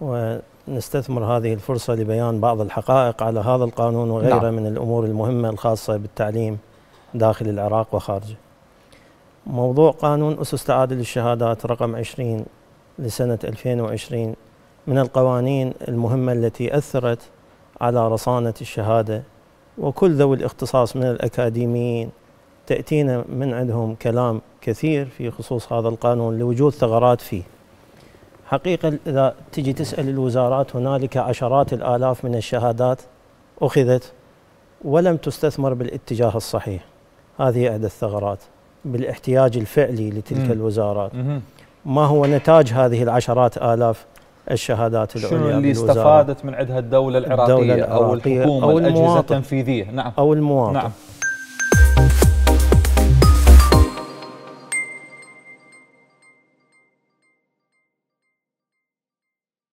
ونستثمر هذه الفرصة لبيان بعض الحقائق على هذا القانون وغيره نعم. من الأمور المهمة الخاصة بالتعليم داخل العراق وخارجه موضوع قانون أسس تعادل الشهادات رقم 20 لسنة 2020 من القوانين المهمة التي أثرت على رصانة الشهادة وكل ذوي الاختصاص من الأكاديميين تأتينا من عندهم كلام كثير في خصوص هذا القانون لوجود ثغرات فيه حقيقة إذا تجي تسأل الوزارات هنالك عشرات الآلاف من الشهادات أخذت ولم تستثمر بالاتجاه الصحيح هذه إحدى الثغرات بالاحتياج الفعلي لتلك مم. الوزارات مم. ما هو نتاج هذه العشرات آلاف الشهادات العليا شنو اللي استفادت من عندها الدولة العراقية, الدولة العراقية أو الحكومة أو الأجهزة التنفيذية نعم أو المواطن نعم